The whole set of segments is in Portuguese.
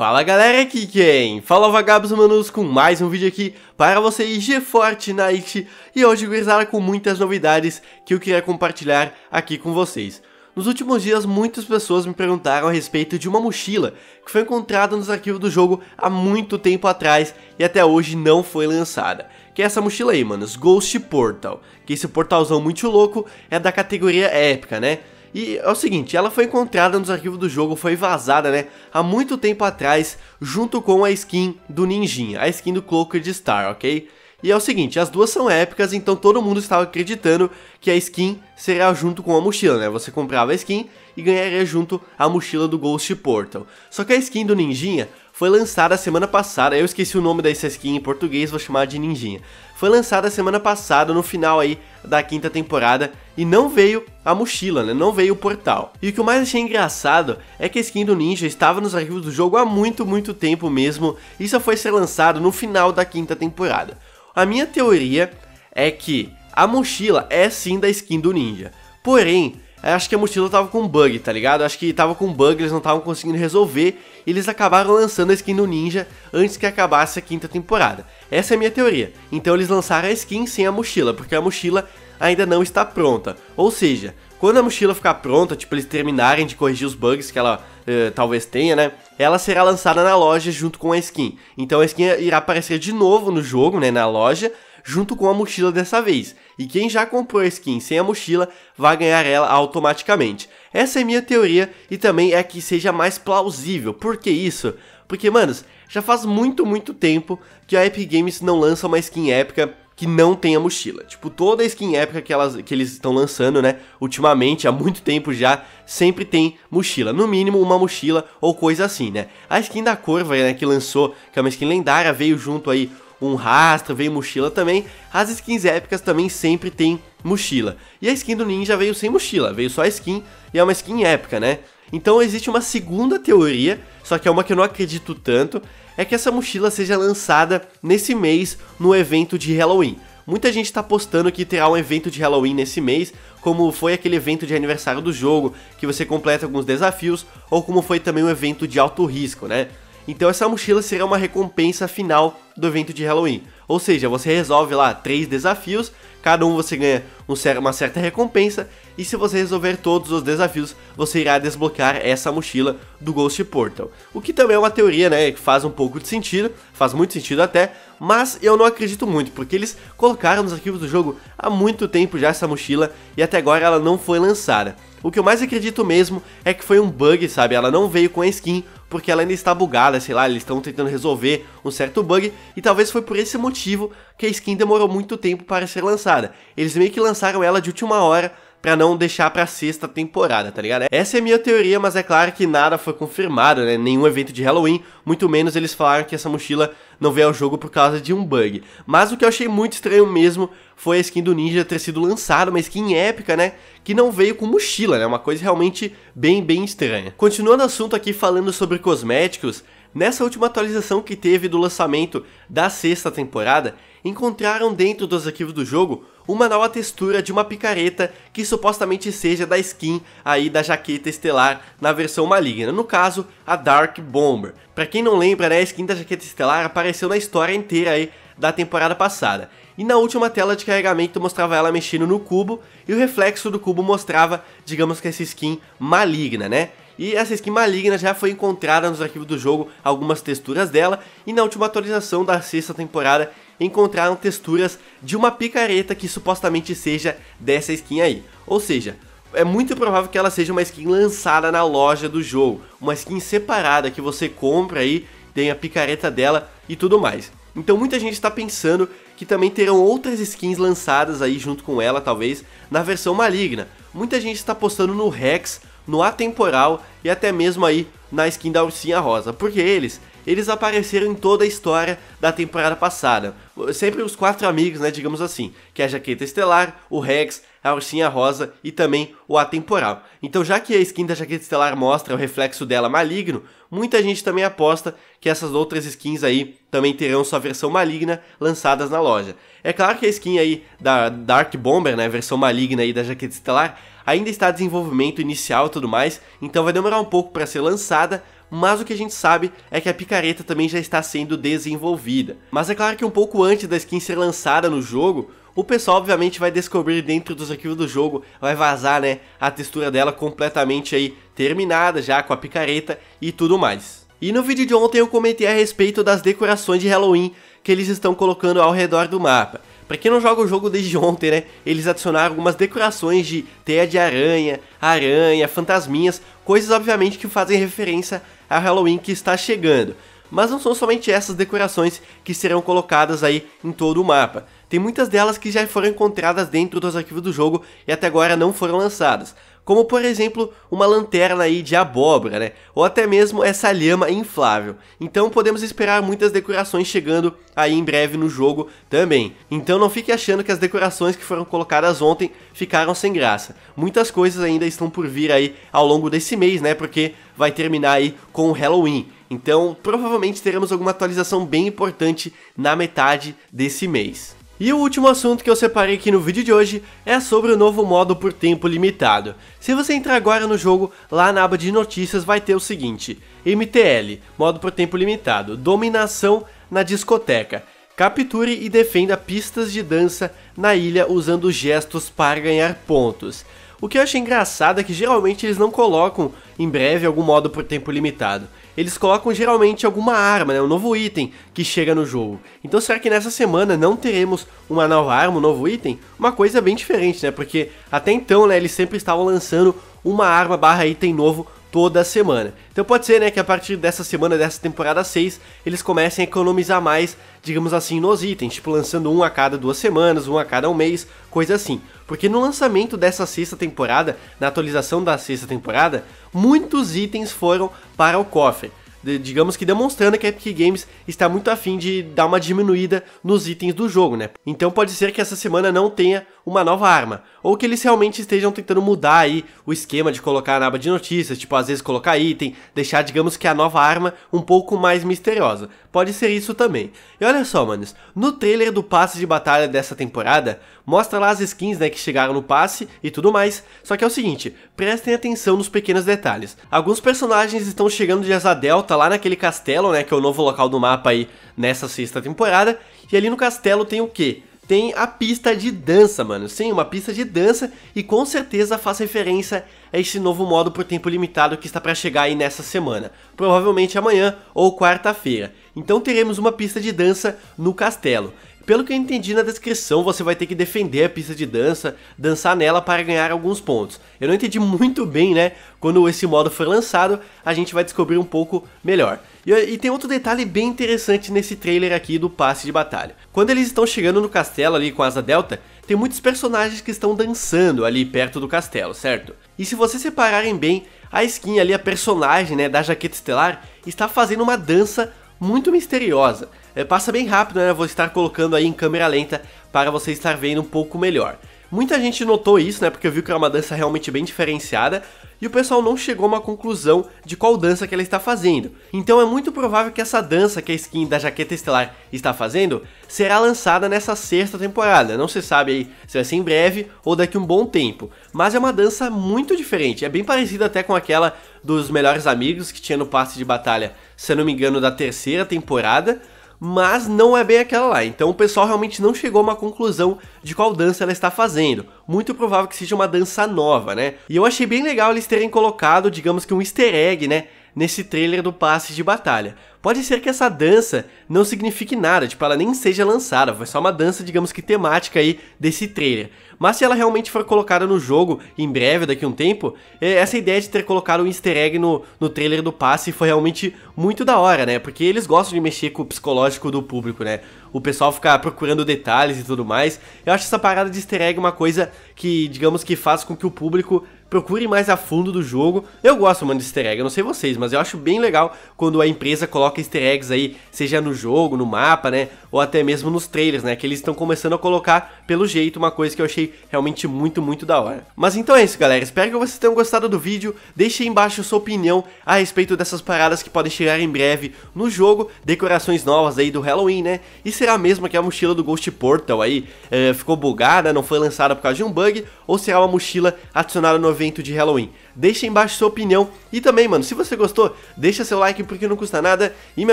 Fala galera, aqui quem? Fala vagabos manos com mais um vídeo aqui para vocês de Fortnite E hoje gurizada com muitas novidades que eu queria compartilhar aqui com vocês Nos últimos dias muitas pessoas me perguntaram a respeito de uma mochila Que foi encontrada nos arquivos do jogo há muito tempo atrás e até hoje não foi lançada que é essa mochila aí, manos, Ghost Portal Que esse portalzão muito louco é da categoria épica, né? E é o seguinte, ela foi encontrada nos arquivos do jogo, foi vazada, né, há muito tempo atrás, junto com a skin do Ninjinha, a skin do Cloaked Star, ok? E é o seguinte, as duas são épicas, então todo mundo estava acreditando que a skin seria junto com a mochila, né? Você comprava a skin e ganharia junto a mochila do Ghost Portal. Só que a skin do Ninjinha foi lançada semana passada. Eu esqueci o nome dessa skin em português, vou chamar de Ninjinha. Foi lançada semana passada, no final aí da quinta temporada, e não veio a mochila, né? Não veio o portal. E o que eu mais achei engraçado é que a skin do Ninja estava nos arquivos do jogo há muito, muito tempo mesmo, e só foi ser lançado no final da quinta temporada. A minha teoria é que a mochila é sim da skin do Ninja. Porém, é, acho que a mochila tava com bug, tá ligado? Acho que tava com bug, eles não estavam conseguindo resolver. E eles acabaram lançando a skin do Ninja antes que acabasse a quinta temporada. Essa é a minha teoria. Então eles lançaram a skin sem a mochila, porque a mochila ainda não está pronta. Ou seja, quando a mochila ficar pronta, tipo, eles terminarem de corrigir os bugs que ela eh, talvez tenha, né? Ela será lançada na loja junto com a skin. Então a skin irá aparecer de novo no jogo, né? Na loja junto com a mochila dessa vez. E quem já comprou a skin sem a mochila vai ganhar ela automaticamente. Essa é minha teoria e também é que seja mais plausível. Por que isso? Porque, manos, já faz muito, muito tempo que a Epic Games não lança uma skin épica que não tenha mochila. Tipo, toda skin épica que, elas, que eles estão lançando, né? Ultimamente, há muito tempo já, sempre tem mochila. No mínimo, uma mochila ou coisa assim, né? A skin da Corva, né, que lançou, que é uma skin lendária, veio junto aí um rastro, veio mochila também. As skins épicas também sempre tem mochila. E a skin do ninja veio sem mochila, veio só a skin e é uma skin épica, né? Então existe uma segunda teoria, só que é uma que eu não acredito tanto, é que essa mochila seja lançada nesse mês no evento de Halloween. Muita gente está postando que terá um evento de Halloween nesse mês, como foi aquele evento de aniversário do jogo, que você completa alguns desafios, ou como foi também um evento de alto risco, né? Então essa mochila será uma recompensa final do evento de Halloween. Ou seja, você resolve lá três desafios, cada um você ganha um cer uma certa recompensa, e se você resolver todos os desafios, você irá desbloquear essa mochila do Ghost Portal. O que também é uma teoria, né, que faz um pouco de sentido, faz muito sentido até, mas eu não acredito muito, porque eles colocaram nos arquivos do jogo há muito tempo já essa mochila, e até agora ela não foi lançada. O que eu mais acredito mesmo é que foi um bug, sabe, ela não veio com a skin, porque ela ainda está bugada, sei lá, eles estão tentando resolver um certo bug, e talvez foi por esse motivo que a skin demorou muito tempo para ser lançada. Eles meio que lançaram ela de última hora para não deixar pra sexta temporada, tá ligado? Essa é a minha teoria, mas é claro que nada foi confirmado, né? Nenhum evento de Halloween, muito menos eles falaram que essa mochila não veio ao jogo por causa de um bug. Mas o que eu achei muito estranho mesmo foi a skin do Ninja ter sido lançada, uma skin épica, né? Que não veio com mochila, né? Uma coisa realmente bem, bem estranha. Continuando o assunto aqui falando sobre cosméticos, Nessa última atualização que teve do lançamento da sexta temporada, encontraram dentro dos arquivos do jogo uma nova textura de uma picareta que supostamente seja da skin aí da jaqueta estelar na versão maligna, no caso a Dark Bomber. Para quem não lembra, né, a skin da jaqueta estelar apareceu na história inteira aí da temporada passada. E na última tela de carregamento mostrava ela mexendo no cubo e o reflexo do cubo mostrava, digamos que essa skin maligna, né? E essa skin maligna já foi encontrada nos arquivos do jogo, algumas texturas dela, e na última atualização da sexta temporada encontraram texturas de uma picareta que supostamente seja dessa skin aí. Ou seja, é muito provável que ela seja uma skin lançada na loja do jogo, uma skin separada que você compra aí, tem a picareta dela e tudo mais. Então muita gente está pensando que também terão outras skins lançadas aí junto com ela, talvez, na versão maligna. Muita gente está postando no Rex no atemporal e até mesmo aí na skin da ursinha rosa, porque eles eles apareceram em toda a história da temporada passada. Sempre os quatro amigos, né, digamos assim, que é a Jaqueta Estelar, o Rex, a Ursinha Rosa e também o Atemporal. Então, já que a skin da Jaqueta Estelar mostra o reflexo dela maligno, muita gente também aposta que essas outras skins aí também terão sua versão maligna lançadas na loja. É claro que a skin aí da Dark Bomber, né, versão maligna aí da Jaqueta Estelar, ainda está em desenvolvimento inicial e tudo mais, então vai demorar um pouco para ser lançada, mas o que a gente sabe é que a picareta também já está sendo desenvolvida. Mas é claro que um pouco antes da skin ser lançada no jogo, o pessoal obviamente vai descobrir dentro dos arquivos do jogo, vai vazar, né, a textura dela completamente aí terminada já com a picareta e tudo mais. E no vídeo de ontem eu comentei a respeito das decorações de Halloween que eles estão colocando ao redor do mapa. Para quem não joga o jogo desde ontem, né, eles adicionaram algumas decorações de teia de aranha, aranha, fantasminhas, coisas obviamente que fazem referência ao Halloween que está chegando. Mas não são somente essas decorações que serão colocadas aí em todo o mapa. Tem muitas delas que já foram encontradas dentro dos arquivos do jogo e até agora não foram lançadas como por exemplo uma lanterna aí de abóbora, né? Ou até mesmo essa lhama inflável. Então podemos esperar muitas decorações chegando aí em breve no jogo também. Então não fique achando que as decorações que foram colocadas ontem ficaram sem graça. Muitas coisas ainda estão por vir aí ao longo desse mês, né? Porque vai terminar aí com o Halloween. Então, provavelmente teremos alguma atualização bem importante na metade desse mês. E o último assunto que eu separei aqui no vídeo de hoje é sobre o novo modo por tempo limitado. Se você entrar agora no jogo, lá na aba de notícias vai ter o seguinte, MTL, modo por tempo limitado, dominação na discoteca. Capture e defenda pistas de dança na ilha usando gestos para ganhar pontos. O que eu achei engraçado é que geralmente eles não colocam em breve algum modo por tempo limitado eles colocam geralmente alguma arma, né, um novo item que chega no jogo. Então será que nessa semana não teremos uma nova arma, um novo item? Uma coisa bem diferente, né? Porque até então, né, eles sempre estavam lançando uma arma barra item novo toda semana. Então pode ser, né, que a partir dessa semana, dessa temporada 6, eles comecem a economizar mais, digamos assim, nos itens, tipo lançando um a cada duas semanas, um a cada um mês, coisa assim. Porque no lançamento dessa sexta temporada, na atualização da sexta temporada, muitos itens foram para o cofre. De, digamos que demonstrando que a Epic Games está muito afim de dar uma diminuída nos itens do jogo, né? Então pode ser que essa semana não tenha uma nova arma. Ou que eles realmente estejam tentando mudar aí o esquema de colocar na aba de notícias, tipo às vezes colocar item, deixar, digamos que a nova arma um pouco mais misteriosa. Pode ser isso também. E olha só, manos, no trailer do passe de batalha dessa temporada, mostra lá as skins, né, que chegaram no passe e tudo mais. Só que é o seguinte, prestem atenção nos pequenos detalhes. Alguns personagens estão chegando de Asa Delta lá naquele castelo, né, que é o novo local do mapa aí nessa sexta temporada. E ali no castelo tem o quê? tem a pista de dança, mano. Sim, uma pista de dança e com certeza faz referência a esse novo modo por tempo limitado que está para chegar aí nessa semana, provavelmente amanhã ou quarta-feira. Então teremos uma pista de dança no castelo. Pelo que eu entendi na descrição, você vai ter que defender a pista de dança, dançar nela para ganhar alguns pontos. Eu não entendi muito bem, né? Quando esse modo for lançado, a gente vai descobrir um pouco melhor. E, e, tem outro detalhe bem interessante nesse trailer aqui do passe de batalha. Quando eles estão chegando no castelo ali com a Asa Delta, tem muitos personagens que estão dançando ali perto do castelo, certo? E se vocês separarem bem, a skin ali, a personagem né, da jaqueta estelar, está fazendo uma dança muito misteriosa. É, passa bem rápido, né? Eu vou estar colocando aí em câmera lenta para você estar vendo um pouco melhor. Muita gente notou isso, né? Porque viu que era é uma dança realmente bem diferenciada e o pessoal não chegou a uma conclusão de qual dança que ela está fazendo. Então é muito provável que essa dança que a skin da Jaqueta Estelar está fazendo será lançada nessa sexta temporada. Não se sabe aí se vai ser em breve ou daqui a um bom tempo. Mas é uma dança muito diferente, é bem parecida até com aquela dos melhores amigos que tinha no passe de batalha, se eu não me engano, da terceira temporada mas não é bem aquela lá. Então o pessoal realmente não chegou a uma conclusão de qual dança ela está fazendo. Muito provável que seja uma dança nova, né? E eu achei bem legal eles terem colocado, digamos que um easter egg, né? nesse trailer do passe de batalha. Pode ser que essa dança não signifique nada, tipo, ela nem seja lançada, foi só uma dança, digamos que temática aí desse trailer. Mas se ela realmente for colocada no jogo em breve, daqui a um tempo, é, essa ideia de ter colocado um easter egg no, no trailer do passe foi realmente muito da hora, né? Porque eles gostam de mexer com o psicológico do público, né? O pessoal ficar procurando detalhes e tudo mais. Eu acho essa parada de easter egg uma coisa que, digamos que faz com que o público procure mais a fundo do jogo. Eu gosto, mano, de easter egg, eu não sei vocês, mas eu acho bem legal quando a empresa coloca easter eggs aí, seja no jogo, no mapa, né, ou até mesmo nos trailers, né, que eles estão começando a colocar pelo jeito, uma coisa que eu achei realmente muito, muito da hora. Mas então é isso, galera, espero que vocês tenham gostado do vídeo, deixe aí embaixo sua opinião a respeito dessas paradas que podem chegar em breve no jogo, decorações novas aí do Halloween, né, e será mesmo que a mochila do Ghost Portal aí eh, ficou bugada, não foi lançada por causa de um bug, ou será uma mochila adicionada no evento de Halloween deixa embaixo sua opinião. E também, mano, se você gostou, deixa seu like porque não custa nada e me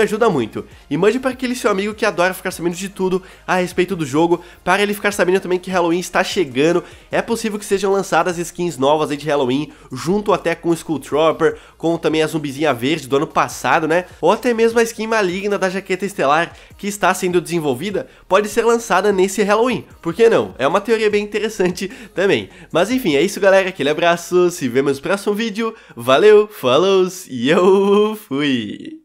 ajuda muito. E mande para aquele seu amigo que adora ficar sabendo de tudo a respeito do jogo, para ele ficar sabendo também que Halloween está chegando. É possível que sejam lançadas skins novas de Halloween, junto até com o Skull Trooper, com também a zumbizinha verde do ano passado, né? Ou até mesmo a skin maligna da jaqueta estelar que está sendo desenvolvida, pode ser lançada nesse Halloween. Por que não? É uma teoria bem interessante também. Mas enfim, é isso galera, aquele abraço, se vemos pra próximo vídeo. Valeu, falou e eu fui!